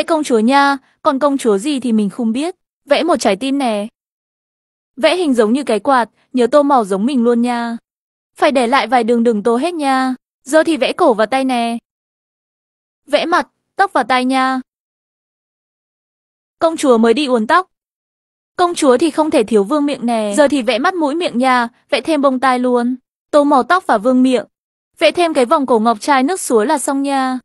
Vẽ công chúa nha, còn công chúa gì thì mình không biết. Vẽ một trái tim nè. Vẽ hình giống như cái quạt, nhớ tô màu giống mình luôn nha. Phải để lại vài đường đường tô hết nha. Giờ thì vẽ cổ và tay nè. Vẽ mặt, tóc và tay nha. Công chúa mới đi uốn tóc. Công chúa thì không thể thiếu vương miệng nè. Giờ thì vẽ mắt mũi miệng nha, vẽ thêm bông tai luôn. Tô màu tóc và vương miệng. Vẽ thêm cái vòng cổ ngọc trai nước suối là xong nha.